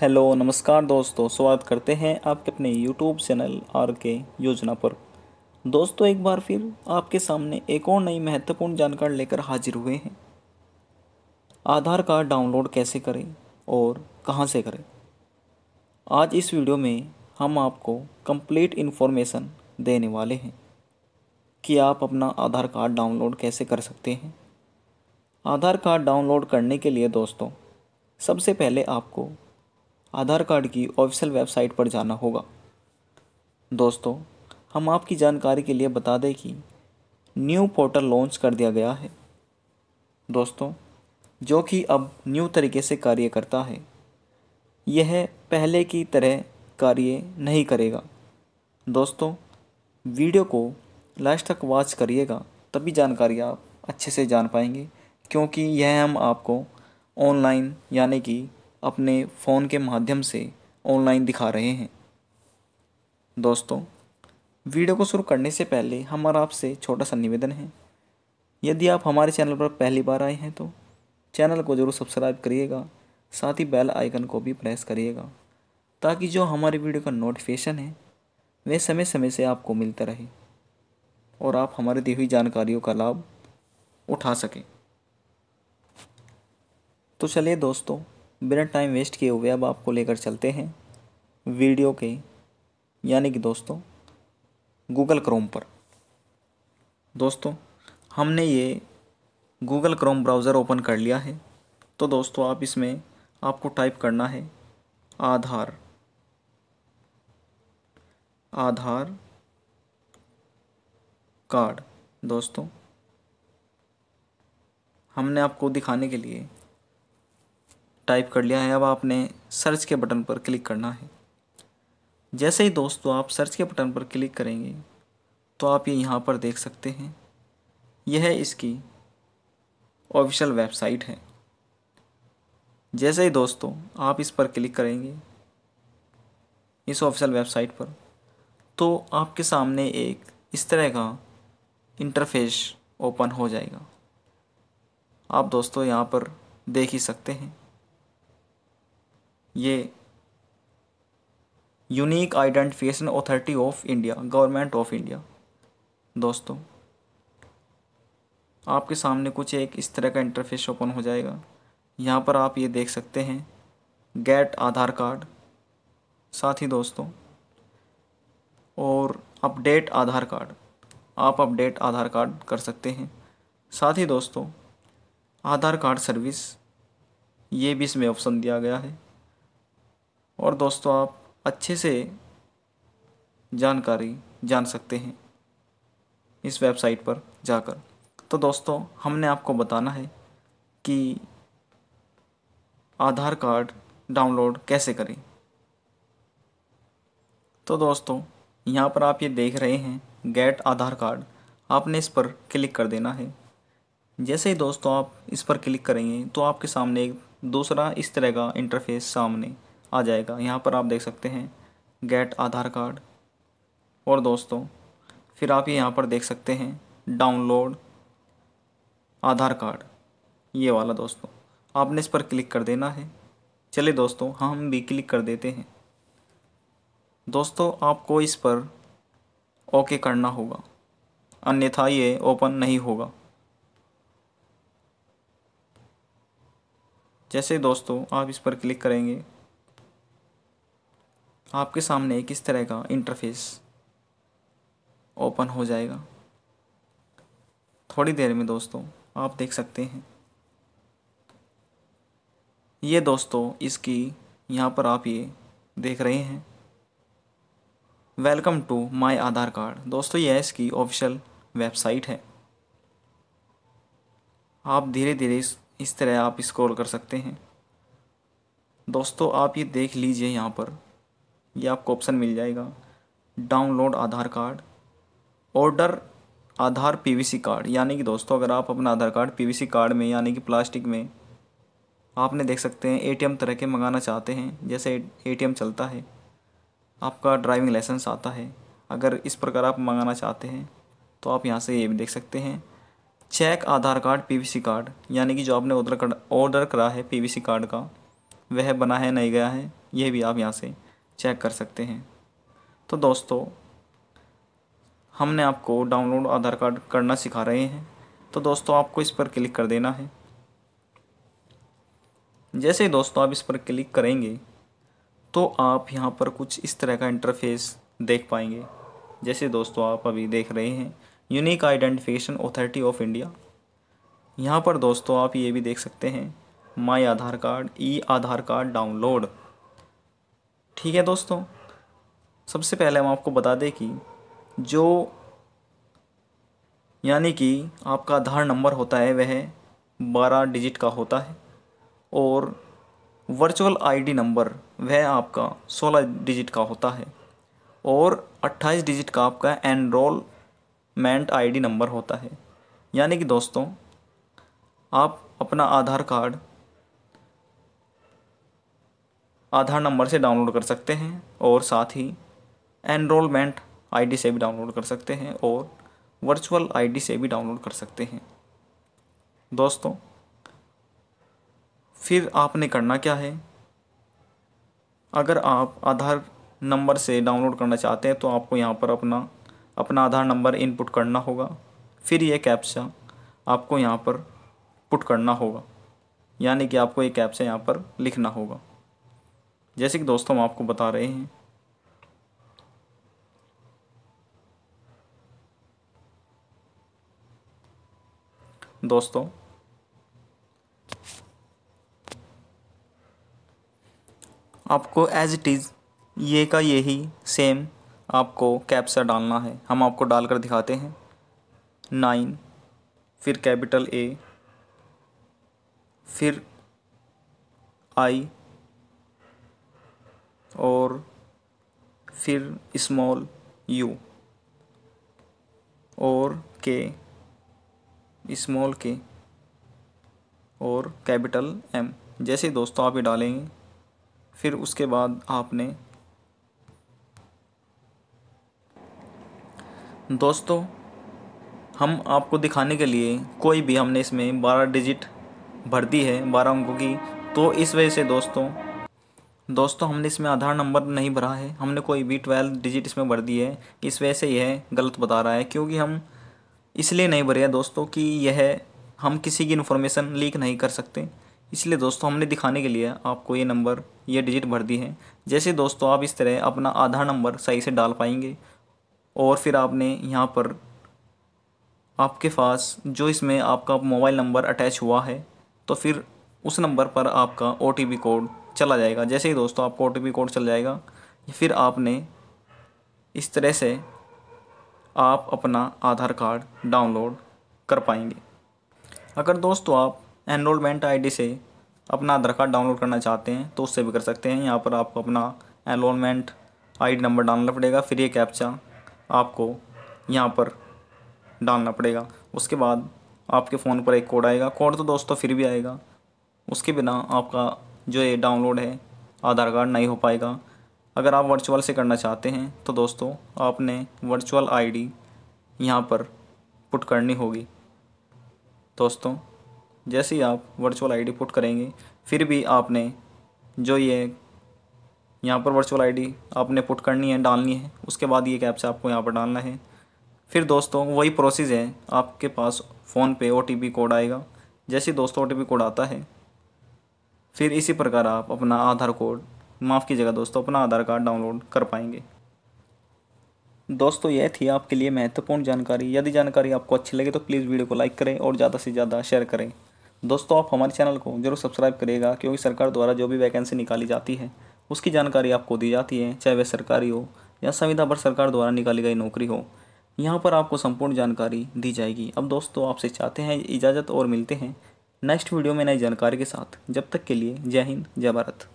hello नमस्कार दोस्तों स्वागत करते हैं आपके अपने यूट्यूब चैनल आर के योजना पर दोस्तों एक बार फिर आपके सामने एक और नई महत्वपूर्ण जानकारी लेकर हाजिर हुए हैं आधार कार्ड डाउनलोड कैसे करें और कहां से करें आज इस वीडियो में हम आपको कंप्लीट इन्फॉर्मेशन देने वाले हैं कि आप अपना आधार कार्ड डाउनलोड कैसे कर सकते हैं आधार कार्ड डाउनलोड करने के लिए दोस्तों सबसे पहले आपको आधार कार्ड की ऑफिशियल वेबसाइट पर जाना होगा दोस्तों हम आपकी जानकारी के लिए बता दें कि न्यू पोर्टल लॉन्च कर दिया गया है दोस्तों जो कि अब न्यू तरीके से कार्य करता है यह पहले की तरह कार्य नहीं करेगा दोस्तों वीडियो को लास्ट तक वॉच करिएगा तभी जानकारी आप अच्छे से जान पाएंगे क्योंकि यह हम आपको ऑनलाइन यानी कि अपने फ़ोन के माध्यम से ऑनलाइन दिखा रहे हैं दोस्तों वीडियो को शुरू करने से पहले हमारा आपसे छोटा सा निवेदन है यदि आप हमारे चैनल पर पहली बार आए हैं तो चैनल को ज़रूर सब्सक्राइब करिएगा साथ ही बेल आइकन को भी प्रेस करिएगा ताकि जो हमारी वीडियो का नोटिफिकेशन है वे समय समय से आपको मिलता रहे और आप हमारे दी हुई जानकारियों का लाभ उठा सकें तो चलिए दोस्तों बिना टाइम वेस्ट किए हुए अब आपको लेकर चलते हैं वीडियो के यानी कि दोस्तों गूगल क्रोम पर दोस्तों हमने ये गूगल क्रोम ब्राउज़र ओपन कर लिया है तो दोस्तों आप इसमें आपको टाइप करना है आधार आधार कार्ड दोस्तों हमने आपको दिखाने के लिए टाइप कर लिया है अब आपने सर्च के बटन पर क्लिक करना है जैसे ही दोस्तों आप सर्च के बटन पर क्लिक करेंगे तो आप ये यहाँ पर देख सकते हैं यह है इसकी ऑफिशियल वेबसाइट है जैसे ही दोस्तों आप इस पर क्लिक करेंगे इस ऑफिशियल वेबसाइट पर तो आपके सामने एक इस तरह का इंटरफेस ओपन हो जाएगा आप दोस्तों यहाँ पर देख ही सकते हैं ये unique identification authority of India government of India दोस्तों आपके सामने कुछ एक इस तरह का इंटरफेस ओपन हो जाएगा यहाँ पर आप ये देख सकते हैं गेट आधार कार्ड साथ ही दोस्तों और अपडेट आधार कार्ड आप अपडेट आधार कार्ड कर सकते हैं साथ ही दोस्तों आधार कार्ड सर्विस ये भी इसमें ऑप्शन दिया गया है और दोस्तों आप अच्छे से जानकारी जान सकते हैं इस वेबसाइट पर जाकर तो दोस्तों हमने आपको बताना है कि आधार कार्ड डाउनलोड कैसे करें तो दोस्तों यहाँ पर आप ये देख रहे हैं गेट आधार कार्ड आपने इस पर क्लिक कर देना है जैसे ही दोस्तों आप इस पर क्लिक करेंगे तो आपके सामने एक दूसरा इस तरह का इंटरफेस सामने आ जाएगा यहाँ पर आप देख सकते हैं गेट आधार कार्ड और दोस्तों फिर आप ये यहाँ पर देख सकते हैं डाउनलोड आधार कार्ड ये वाला दोस्तों आपने इस पर क्लिक कर देना है चलिए दोस्तों हम भी क्लिक कर देते हैं दोस्तों आपको इस पर ओके करना होगा अन्यथा ये ओपन नहीं होगा जैसे दोस्तों आप इस पर क्लिक करेंगे आपके सामने एक इस तरह का इंटरफेस ओपन हो जाएगा थोड़ी देर में दोस्तों आप देख सकते हैं ये दोस्तों इसकी यहाँ पर आप ये देख रहे हैं welcome to my Aadhaar card दोस्तों यह इसकी ऑफिशियल वेबसाइट है आप धीरे धीरे इस, इस तरह आप स्क्रॉल कर सकते हैं दोस्तों आप ये देख लीजिए यहाँ पर ये आपको ऑप्शन मिल जाएगा download Aadhaar card order Aadhaar PVC card यानी कि दोस्तों अगर आप अपना आधार कार्ड पीवीसी कार्ड में यानी कि प्लास्टिक में आपने देख सकते हैं एटीएम तरह के मंगाना चाहते हैं जैसे एटीएम चलता है आपका ड्राइविंग लाइसेंस आता है अगर इस प्रकार आप मंगाना चाहते हैं तो आप यहाँ से ये भी देख सकते हैं check Aadhaar card PVC card यानी कि जो आपने ऑर्डर ऑर्डर करा है पीवीसी कार्ड का वह बना है नहीं गया है यह भी आप यहाँ से चेक कर सकते हैं तो दोस्तों हमने आपको डाउनलोड आधार कार्ड करना सिखा रहे हैं तो दोस्तों आपको इस पर क्लिक कर देना है जैसे दोस्तों आप इस पर क्लिक करेंगे तो आप यहाँ पर कुछ इस तरह का इंटरफेस देख पाएंगे जैसे दोस्तों आप अभी देख रहे हैं unique identification authority of India यहाँ पर दोस्तों आप ये भी देख सकते हैं my Aadhaar card e Aadhaar card download ठीक है दोस्तों सबसे पहले हम आपको बता दें कि जो यानी कि आपका आधार नंबर होता है वह बारह डिजिट का होता है और वर्चुअल आईडी नंबर वह आपका सोलह डिजिट का होता है और अट्ठाईस डिजिट का आपका एनरोलमेंट आईडी नंबर होता है यानी कि दोस्तों आप अपना आधार कार्ड आधार नंबर से डाउनलोड कर सकते हैं और साथ ही एनरोलमेंट आईडी से भी डाउनलोड कर सकते हैं और वर्चुअल आईडी से भी डाउनलोड कर सकते हैं दोस्तों फिर आपने करना क्या है अगर आप आधार नंबर से डाउनलोड करना चाहते हैं तो आपको यहाँ पर अपना अपना आधार नंबर इनपुट करना होगा फिर ये कैप्चा आपको यहाँ पर पुट करना होगा यानी कि आपको ये कैप्चा यहाँ पर लिखना होगा जैसे कि दोस्तों हम आपको बता रहे हैं दोस्तों आपको एज इट इज़ ये का यही सेम आपको कैप्सा डालना है हम आपको डालकर दिखाते हैं नाइन फिर कैपिटल ए फिर आई और फिर स्मॉल यू और के स्मॉल के और कैपिटल एम जैसे दोस्तों आप ये डालेंगे फिर उसके बाद आपने दोस्तों हम आपको दिखाने के लिए कोई भी हमने इसमें बारह डिजिट भर दी है बारह अंकों की तो इस वजह से दोस्तों दोस्तों हमने इसमें आधार नंबर नहीं भरा है हमने कोई भी ट्वेल्व डिजिट इसमें भर दी है इस वजह से यह गलत बता रहा है क्योंकि हम इसलिए नहीं भरे हैं दोस्तों कि यह हम किसी की इन्फॉर्मेशन लीक नहीं कर सकते इसलिए दोस्तों हमने दिखाने के लिए आपको ये नंबर ये डिजिट भर दी है जैसे दोस्तों आप इस तरह अपना आधार नंबर सही से डाल पाएंगे और फिर आपने यहाँ पर आपके पास जो इसमें आपका मोबाइल नंबर अटैच हुआ है तो फिर उस नंबर पर आपका ओ कोड चला जाएगा जैसे ही दोस्तों आपको ओ कोड चल जाएगा फिर आपने इस तरह से आप अपना आधार कार्ड डाउनलोड कर पाएंगे अगर दोस्तों आप एनरोलमेंट आईडी से अपना आधार कार्ड डाउनलोड करना चाहते हैं तो उससे भी कर सकते हैं यहाँ पर आपको अपना एनरोलमेंट आईडी नंबर डालना पड़ेगा फिर ये कैप्चा आपको यहाँ पर डालना पड़ेगा उसके बाद आपके फ़ोन पर एक कोड आएगा कोड तो दोस्तों फिर भी आएगा उसके बिना आपका जो ये डाउनलोड है आधार कार्ड नहीं हो पाएगा अगर आप वर्चुअल से करना चाहते हैं तो दोस्तों आपने वर्चुअल आईडी यहाँ पर पुट करनी होगी दोस्तों जैसे ही आप वर्चुअल आईडी पुट करेंगे फिर भी आपने जो ये यहाँ पर वर्चुअल आईडी आपने पुट करनी है डालनी है उसके बाद ये कैप्चा आपको यहाँ पर डालना है फिर दोस्तों वही प्रोसेस है आपके पास फ़ोन पे ओ कोड आएगा जैसे दोस्तों ओ कोड आता है फिर इसी प्रकार आप अपना आधार कोड माफ़ कीजिएगा दोस्तों अपना आधार कार्ड डाउनलोड कर पाएंगे दोस्तों यह थी आपके लिए महत्वपूर्ण जानकारी यदि जानकारी आपको अच्छी लगे तो प्लीज़ वीडियो को लाइक करें और ज़्यादा से ज़्यादा शेयर करें दोस्तों आप हमारे चैनल को जरूर सब्सक्राइब करिएगा क्योंकि सरकार द्वारा जो भी वैकेंसी निकाली जाती है उसकी जानकारी आपको दी जाती है चाहे वह सरकारी हो या संविधा पर सरकार द्वारा निकाली गई नौकरी हो यहाँ पर आपको संपूर्ण जानकारी दी जाएगी अब दोस्तों आपसे चाहते हैं इजाज़त और मिलते हैं नेक्स्ट वीडियो में नई जानकारी के साथ जब तक के लिए जय हिंद जय भारत